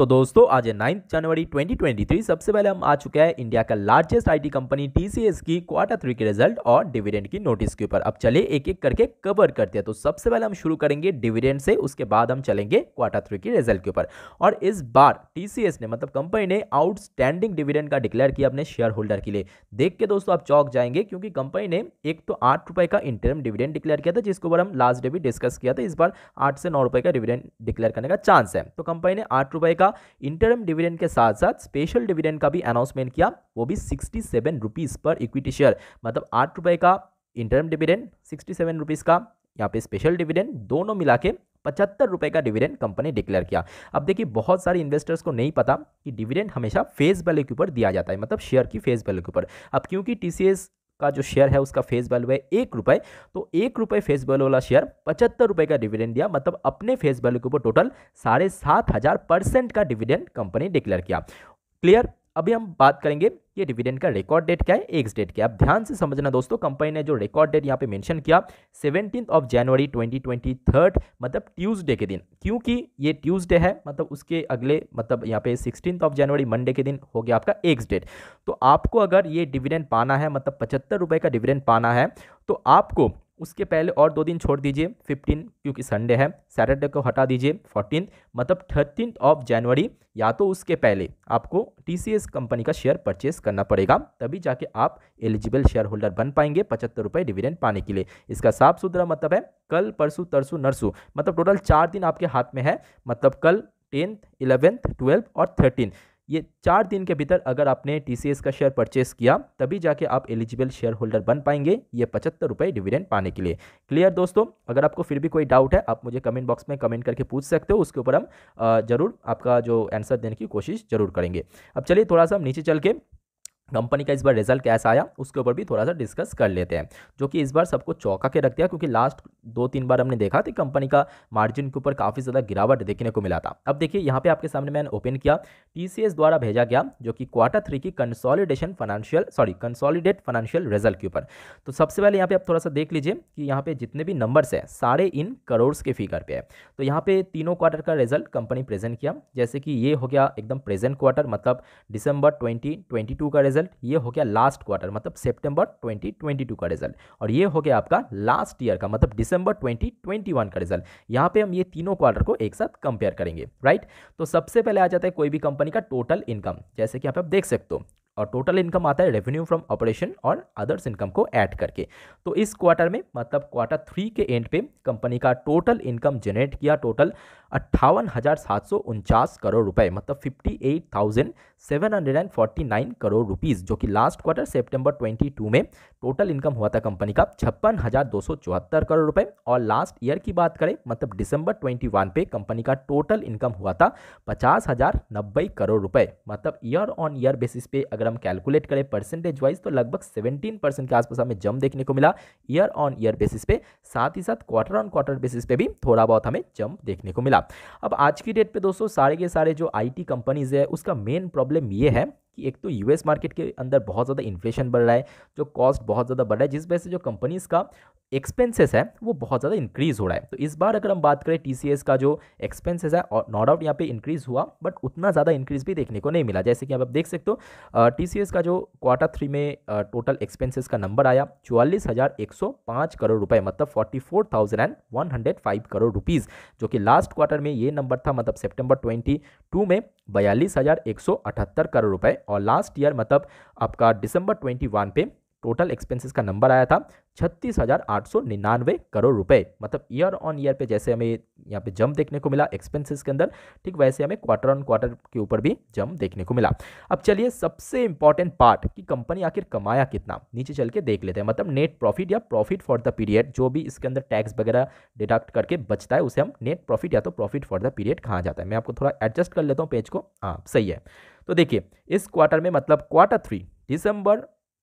तो दोस्तों आज है नाइन्थ जनवरी 2023 सबसे पहले हम आ चुके हैं इंडिया का लार्जेस्ट आईटी कंपनी टीसीएस की क्वार्टर थ्री के रिजल्ट और डिविडेंड की नोटिस के ऊपर अब चलिए एक एक करके कवर करते हैं तो सबसे पहले हम शुरू करेंगे डिविडेंड से उसके बाद हम चलेंगे क्वार्टर थ्री के रिजल्ट के ऊपर और इस बार टीसीएस ने मतलब कंपनी ने आउटस्टैंडिंग डिविडेंड का डिक्लेयर किया अपने शेयर होल्डर के लिए देख के दोस्तों आप चौक जाएंगे क्योंकि कंपनी ने एक तो आठ का इंटरम डिविडेंड डिक्लेयर किया था जिसके ऊपर हम लास्ट डे भी डिस्कस किया था इस बार आठ से नौ का डिविडेंड डिक्लेयर करने का चांस है तो कंपनी ने आठ का किया इंटरम डिविडेंड के साथ साथ स्पेशल डिविडेंड का भी अनाउंसमेंट किया वो भी सिक्सटी सेवन रुपीज़ पर इक्विटी शेयर मतलब आठ रुपये का interim dividend sixty seven rupees का यहाँ पे स्पेशल डिविडेंड दोनों मिला के पचहत्तर रुपये का डिविडेंड कंपनी डिक्लेयर किया अब देखिए बहुत सारे इन्वेस्टर्स को नहीं पता कि डिविडेंड हमेशा फेस वैल्यू के ऊपर दिया जाता है मतलब शेयर की फेस वैल्यू के ऊपर अब क्योंकि टी का जो शेयर है उसका फेस वैल्यू है एक रुपए तो एक रुपए फेस वैल्यू वाला शेयर पचहत्तर रुपए का डिविडेंड दिया मतलब अपने फेस वैल्यू के ऊपर टोटल साढ़े सात हज़ार परसेंट का डिविडेंड कंपनी डिक्लेयर किया क्लियर अभी हम बात करेंगे ये डिविडेंड का रिकॉर्ड डेट क्या है एक्स डेट क्या है अब ध्यान से समझना दोस्तों कंपनी ने जो रिकॉर्ड डेट यहाँ पे मेंशन किया seventeen of January twenty twenty third मतलब ट्यूसडे के दिन क्योंकि ये ट्यूसडे है मतलब उसके अगले मतलब यहाँ पे सिक्सटीन ऑफ जनवरी मंडे के दिन हो गया आपका एक्स डेट तो आपको अगर ये डिविडेंड पाना है मतलब पचहत्तर रुपये का डिविडेंड पाना है तो आपको उसके पहले और दो दिन छोड़ दीजिए फिफ्टीन क्योंकि संडे है सैटरडे को हटा दीजिए फोर्टीन मतलब थर्टीन ऑफ जनवरी या तो उसके पहले आपको टी कंपनी का शेयर परचेस करना पड़ेगा तभी जाके आप एलिजिबल शेयर होल्डर बन पाएंगे पचहत्तर रुपये डिविडेंड पाने के लिए इसका साफ सुथरा मतलब है कल परसों तरसू नरसू मतलब टोटल चार दिन आपके हाथ में है मतलब कल टेंथ इलेवेंथ ट्वेल्थ और थर्टीन ये चार दिन के भीतर अगर आपने टी का शेयर परचेस किया तभी जाके आप एलिजिबल शेयर होल्डर बन पाएंगे ये पचहत्तर रुपये डिविडेंड पाने के लिए क्लियर दोस्तों अगर आपको फिर भी कोई डाउट है आप मुझे कमेंट बॉक्स में कमेंट करके पूछ सकते हो उसके ऊपर हम जरूर आपका जो आंसर देने की कोशिश जरूर करेंगे अब चलिए थोड़ा सा हम नीचे चल के कंपनी का इस बार रिजल्ट कैसा आया उसके ऊपर भी थोड़ा सा डिस्कस कर लेते हैं जो कि इस बार सबको चौंका के रख दिया क्योंकि लास्ट दो तीन बार हमने देखा था कंपनी का मार्जिन के ऊपर काफ़ी ज़्यादा गिरावट देखने को मिला था अब देखिए यहाँ पे आपके सामने मैंने ओपन किया टीसीएस द्वारा भेजा गया जो कि क्वार्टर थ्री की consolidation financial sorry consolidate financial result के ऊपर तो सबसे पहले यहाँ पे आप थोड़ा सा देख लीजिए कि यहाँ पे जितने भी नंबर्स हैं सारे इन करोड़ के फिगर पे है तो यहाँ पे तीनों क्वार्टर का रिजल्ट कंपनी प्रेजेंट किया जैसे कि ये हो गया एकदम प्रेजेंट क्वार्टर मतलब दिसंबर ट्वेंटी का रिजल्ट ये हो गया लास्ट क्वार्टर मतलब सेप्टेम्बर 2022 का रिजल्ट और ये हो गया आपका लास्ट ईयर का मतलब दिसंबर 2021 का रिजल्ट यहां पे हम ये तीनों क्वार्टर को एक साथ कंपेयर करेंगे राइट तो सबसे पहले आ जाता है कोई भी कंपनी का टोटल इनकम जैसे कि पे आप देख सकते हो और टोटल इनकम आता है रेवेन्यू फ्रॉम ऑपरेशन और अदर्स इनकम को ऐड करके तो इस क्वार्टर में मतलब क्वार्टर थ्री के एंड पे कंपनी का टोटल इनकम जनरेट किया टोटल अट्ठावन हज़ार सात सौ उनचास करोड़ रुपए मतलब fifty eight thousand seven hundred and forty nine crore rupees जो कि last quarter September twenty two में टोटल इनकम हुआ था कंपनी का छप्पन हज़ार दो सौ चौहत्तर करोड़ रुपए और लास्ट ईयर की बात करें मतलब दिसंबर ट्वेंटी वन पे कंपनी का टोटल इनकम हुआ था पचास हज़ार नब्बे करोड़ रुपए मतलब ईयर ऑन ईयर बेसिस पे अगर हम कैलकुलेट करें परसेंटेज वाइज तो लगभग सेवेंटीन परसेंट के आसपास हमें जम देखने को मिला ईयर ऑन ईयर बेसिस पे साथ ही साथ क्वार्टर ऑन क्वार्टर बेसिस पे भी थोड़ा बहुत हमें जम देखने को मिला अब आज की डेट पे दोस्तों सारे के सारे जो आईटी कंपनीज है उसका मेन प्रॉब्लम ये है कि एक तो यूएस मार्केट के अंदर बहुत ज़्यादा इन्फ्लेशन बढ़ रहा है जो कॉस्ट बहुत ज़्यादा बढ़ रहा है जिस वजह से जो कंपनीज़ का एक्सपेंसेस है वो बहुत ज़्यादा इंक्रीज़ हो रहा है तो इस बार अगर हम बात करें टी का जो एक्सपेंसेस है और नो डाउट यहाँ पे इंक्रीज़ हुआ बट उतना ज़्यादा इंक्रीज़ भी देखने को नहीं मिला जैसे कि आप देख सकते हो टी का जो क्वार्टर थ्री में टोटल एक्सपेंसेस का नंबर आया चौवालीस करोड़ रुपए मतलब फोर्टी करोड़ रुपीज़ जो कि लास्ट क्वार्टर में ये नंबर था मतलब सेप्टेम्बर ट्वेंटी में बयालीस करोड़ रुपये और लास्ट ईयर मतलब आपका दिसंबर ट्वेंटी वन पे टोटल एक्सपेंसेस का नंबर आया था छत्तीस हज़ार आठ सौ निन्यानवे करोड़ रुपए मतलब ईयर ऑन ईयर पे जैसे हमें यहाँ पे जम देखने को मिला एक्सपेंसेस के अंदर ठीक वैसे हमें क्वार्टर ऑन क्वार्टर के ऊपर भी जम देखने को मिला अब चलिए सबसे इंपॉर्टेंट पार्ट कि कंपनी आखिर कमाया कितना नीचे चल के देख लेते हैं मतलब नेट प्रॉफिट या प्रॉफिट फॉर द पीरियड जो भी इसके अंदर टैक्स वगैरह डिडक्ट करके बचता है उसे हम नेट प्रॉफिट या तो प्रॉफिट फॉर द पीरियड कहा जाता है मैं आपको थोड़ा एडजस्ट कर लेता हूँ पेज को हाँ सही है तो देखिए इस क्वार्टर में मतलब क्वार्टर थ्री दिसंबर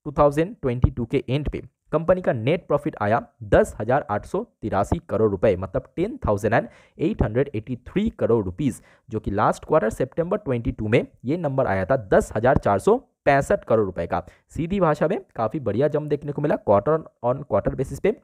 2022 के एंड पे कंपनी का नेट प्रॉफिट आया दस हजार आठ सौ तिरासी करोड़ रुपए मतलब ten thousand and eight hundred eighty three crore rupees जो कि लास्ट क्वार्टर सितंबर 22 में ये नंबर आया था दस हजार चार सौ पैंसठ करोड़ रुपए का सीधी भाषा में काफ़ी बढ़िया जम देखने को मिला क्वार्टर ऑन क्वार्टर बेसिस पे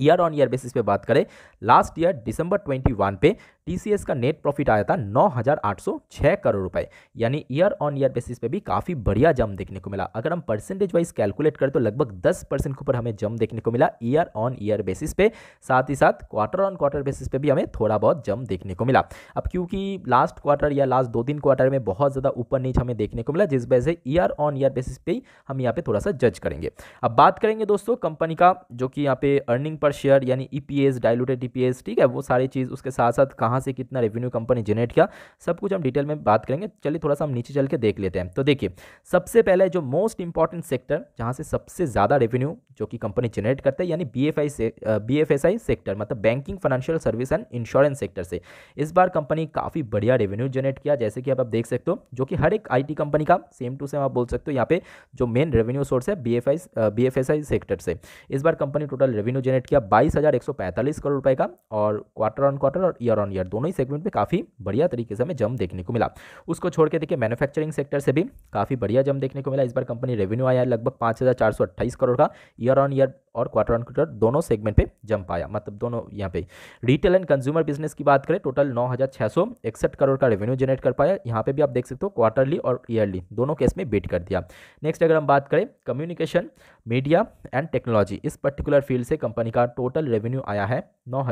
ईयर ऑन ईयर बेसिस पे बात करें लास्ट ईयर दिसंबर 21 पे टीसीएस का नेट प्रॉफिट आया था 9,806 करोड़ रुपए यानी ईयर ऑन ईयर बेसिस पे भी काफ़ी बढ़िया जम देखने को मिला अगर हम परसेंटेज वाइज कैलकुलेट करें तो लगभग 10 परसेंट के ऊपर हमें जम देखने को मिला ईयर ऑन ईयर बेसिस पे साथ ही साथ क्वार्टर ऑन क्वार्टर बेसिस पे भी हमें थोड़ा बहुत जम देखने को मिला अब क्योंकि लास्ट क्वार्टर या लास्ट दो दिन क्वार्टर में बहुत ज़्यादा ऊपर नीच हमें देखने को मिला जिस वजह से ईयर ऑन ईयर बेसिस पे हम यहाँ पर थोड़ा सा जज करेंगे अब बात करेंगे दोस्तों कंपनी का जो कि यहाँ पे अर्निंग पर शेयर यानी E P S diluted E P S ठीक है वो सारी चीज़ उसके साथ साथ कहाँ से कितना रेवेन्यू कंपनी जनरेट किया सब कुछ हम डिटेल में बात करेंगे चलिए थोड़ा सा हम नीचे चल के देख लेते हैं तो देखिए सबसे पहले जो मोस्ट इंपॉर्टेंट सेक्टर जहाँ से सबसे ज़्यादा रेवेन्यू जो कि कंपनी जनरेट करते हैं यानी बी एफ आई से B F S I sector मतलब banking financial service and insurance sector से इस बार कंपनी काफ़ी बढ़िया रेवेन्यू जनरेट किया जैसे कि आप, आप देख सकते हो जो कि हर एक आई कंपनी का सेम टू सेम आप बोल सकते हो यहाँ पे जो मेन रेवेन्यू सोर्स है B F I B F S I sector से इस बार कंपनी टोटल रेवेन्यू जनरेट किया बाईस हज़ार एक सौ पैंतालीस करोड़ रुपए का और क्वार्टर ऑन क्वार्टर और ईयर ऑन ईयर दोनों ही सेगमेंट में काफ़ी बढ़िया तरीके से हमें जम देखने को मिला उसको छोड़ के देखिए मैन्युफैक्चरिंग सेक्टर से भी काफ़ी बढ़िया जम देखने को मिला इस बार कंपनी रेवेन्यू आया लगभग पाँच करोड़ का ईयर ऑन ईयर और क्वार्टर ऑन क्वार्टर दोनों सेगमेंट पे जंप आया मतलब दोनों यहाँ पे रिटेल एंड कंज्यूमर बिजनेस की बात करें टोटल नौ हज़ार छः सौ इकसठ करोड़ का रेवेन्यू जनरेट कर पाया यहाँ पे भी आप देख सकते हो क्वार्टरली और ईयरली दोनों केस में बीट कर दिया नेक्स्ट अगर हम बात करें कम्युनिकेशन मीडिया एंड टेक्नोलॉजी इस पर्टिकुलर फील्ड से कंपनी का टोटल रेवेन्यू आया है नौ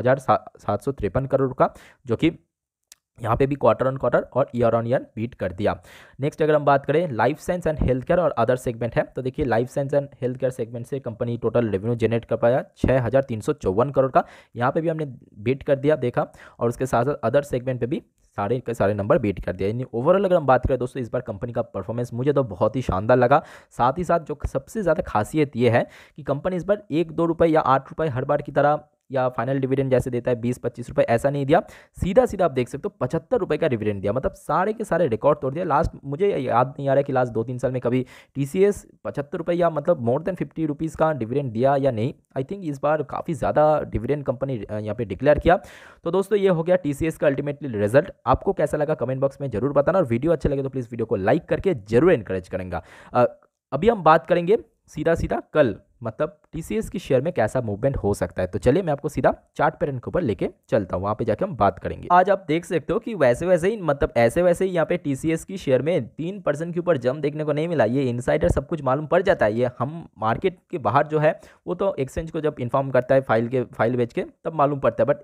करोड़ का जो कि यहाँ पे भी क्वार्टर ऑन क्वार्टर और ईयर ऑन ईयर बीट कर दिया नेक्स्ट अगर हम बात करें life science and health care और अदर सेगमेंट है तो देखिए life science and health care segment से कंपनी टोटल रेवेन्यू जनरेट कर पाया छः हज़ार तीन सौ चौवन करोड़ का यहाँ पे भी हमने बीट कर दिया देखा और उसके साथ साथ अदर सेगमेंट पर भी सारे के सारे नंबर बीट कर दिया यानी ओवरऑल अगर हम बात करें दोस्तों इस बार कंपनी का परफॉर्मेंस मुझे तो बहुत ही शानदार लगा साथ ही साथ जो सबसे ज़्यादा खासियत ये है कि कंपनी इस बार एक दो रुपये या आठ रुपये हर बार की तरह या फाइनल डिविडेंड जैसे देता है बीस पच्चीस रुपये ऐसा नहीं दिया सीधा सीधा आप देख सकते हो पचहत्तर रुपये का डिविडेंड दिया मतलब सारे के सारे रिकॉर्ड तोड़ दिया लास्ट मुझे याद नहीं आ रहा है कि लास्ट दो तीन साल में कभी टी सी एस पचहत्तर रुपये या मतलब मोर देन फिफ्टी रुपीज़ का डिविडेंड दिया या नहीं आई थिंक इस बार काफ़ी ज़्यादा डिविडेंड कंपनी यहाँ पे डिक्लेयर किया तो दोस्तों ये हो गया टी सी एस का अल्टीमेटली रिजल्ट आपको कैसा लगा कमेंट बॉक्स में जरूर बताना और वीडियो अच्छा लगे तो प्लीज़ वीडियो को लाइक करके जरूर इनकरेज करेंगे अभी हम बात करेंगे सीधा सीधा कल मतलब टी के शेयर में कैसा मूवमेंट हो सकता है तो चलिए मैं आपको सीधा चार्ट पैटर्न के ऊपर लेके चलता हूँ वहाँ पे जाके हम बात करेंगे आज आप देख सकते हो कि वैसे वैसे ही मतलब ऐसे वैसे ही यहाँ पे टी की शेयर में तीन परसेंट के ऊपर जम देखने को नहीं मिला ये इनसाइडर सब कुछ मालूम पड़ जाता है ये हम मार्केट के बाहर जो है वो तो एक्सचेंज को जब इन्फॉर्म करता है फाइल के फाइल बेच के तब मालूम पड़ता है बट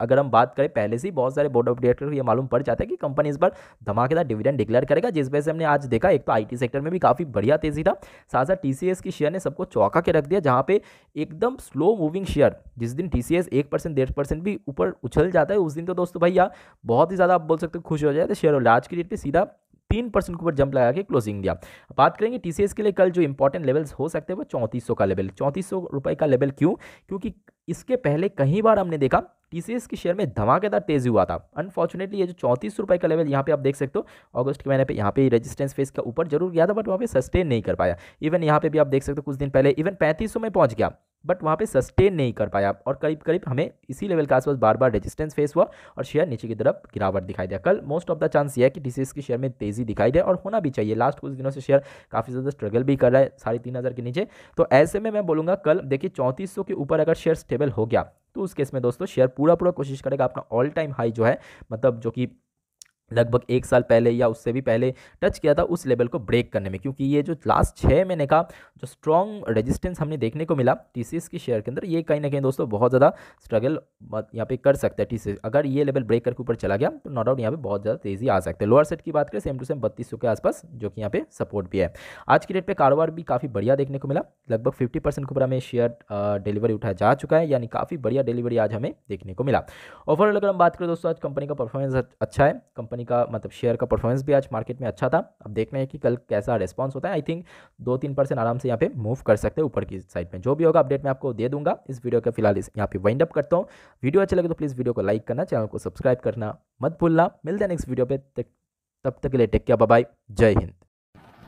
अगर हम बात करें पहले से बहुत सारे बोर्ड ऑफ डायरेक्टर को ये मालूम पड़ जाता है कि कंपनी इस बार धमाकेदार डिविडेंड डिक्लेयर करेगा जिस वजह से हमने आज देखा एक तो आईटी सेक्टर में भी काफ़ी बढ़िया तेजी था साथ साथ टीसीएस की शेयर ने सबको चौंका के रख दिया जहाँ पे एकदम स्लो मूविंग शेयर जिस दिन टीसीएस एक परसेंट डेढ़ परसेंट भी ऊपर उछल जाता है उस दिन तो दोस्तों भैया बहुत ही ज़्यादा आप बोल सकते हो खुश हो जाए तो शेयर और आज की डेट पर सीधा तीन परसेंट के ऊपर जंप लगा के क्लोजिंग दिया बात करेंगे टीसीएस के लिए कल जो इंपॉर्टेंट लेवल्स हो सकते हैं वो चौंतीस का लेवल चौंतीस रुपए का लेवल क्यों क्योंकि इसके पहले कई बार हमने देखा टीसीएस के शेयर में धमाकेदार तेजी हुआ था अनफॉर्चुनेटली ये जो चौंतीस रुपए का लेवल यहाँ पे आप देख सकते हो अगस्त के महीने पे यहाँ पे रेजिस्टेंस फेस का ऊपर जरूर गया था बट वहाँ पे सस्टेन नहीं कर पाया इवन यहाँ पे भी आप देख सकते हो कुछ दिन पहले इवन पैंतीस में पहुँच गया बट वहाँ पे सस्टेन नहीं कर पाया और करीब करीब हमें इसी लेवल के आसपास बार बार रेजिस्टेंस फेस हुआ और शेयर नीचे की तरफ गिरावट दिखाई दिया कल मोस्ट ऑफ द चांस ये है कि टीसीएस के शेयर में तेज़ी दिखाई दे और होना भी चाहिए लास्ट कुछ दिनों से शेयर काफ़ी ज़्यादा स्ट्रगल भी कर रहा है साढ़े तीन हज़ार के नीचे तो ऐसे में मैं बोलूँगा कल देखिए चौंतीस के ऊपर अगर शेयर स्टेबल हो गया तो उस केस में दोस्तों शेयर पूरा पूरा कोशिश करेगा अपना ऑल टाइम हाई जो है मतलब जो कि लगभग एक साल पहले या उससे भी पहले टच किया था उस लेवल को ब्रेक करने में क्योंकि ये जो लास्ट छः महीने का जो स्ट्रॉन्ग रेजिस्टेंस हमने देखने को मिला टी की शेयर के अंदर ये कहीं ना कहीं दोस्तों बहुत ज़्यादा स्ट्रगल यहाँ पे कर सकता है टी अगर ये लेवल ब्रेक करके ऊपर चला गया तो नो डाउट यहाँ पर बहुत ज़्यादा तेज़ी आ सकती है लोअर सेट की बात करें सेम टू सेम बत्तीस के आसपास जो कि यहाँ पे सपोर्ट भी है आज की डेट पर कारोबार भी काफ़ी बढ़िया देखने को मिला लगभग फिफ्टी के ऊपर हमें शेयर डिलीवरी उठाया जा चुका है यानी काफ़ी बढ़िया डिलीवरी आज हमें देखने को मिला ओवरऑल अगर हम बात करें दोस्तों आज कंपनी का परफॉर्मेंस अच्छा है कंपनी कंपनी का मतलब शेयर का परफॉर्मेंस भी आज मार्केट में अच्छा था अब देखना है कि कल कैसा रिस्पॉन्स होता है आई थिंक दो तीन परसेंट आराम से यहाँ पे मूव कर सकते हैं ऊपर की साइड में जो भी होगा अपडेट मैं आपको दे दूंगा इस वीडियो का फिलहाल इस यहाँ पे वाइंड अप करता हूँ वीडियो अच्छा लगे तो प्लीज़ वीडियो को लाइक करना चैनल को सब्सक्राइब करना मत भूलना मिलते हैं नेक्स्ट वीडियो पर तब तक के लिए टेक किया बाय जय हिंद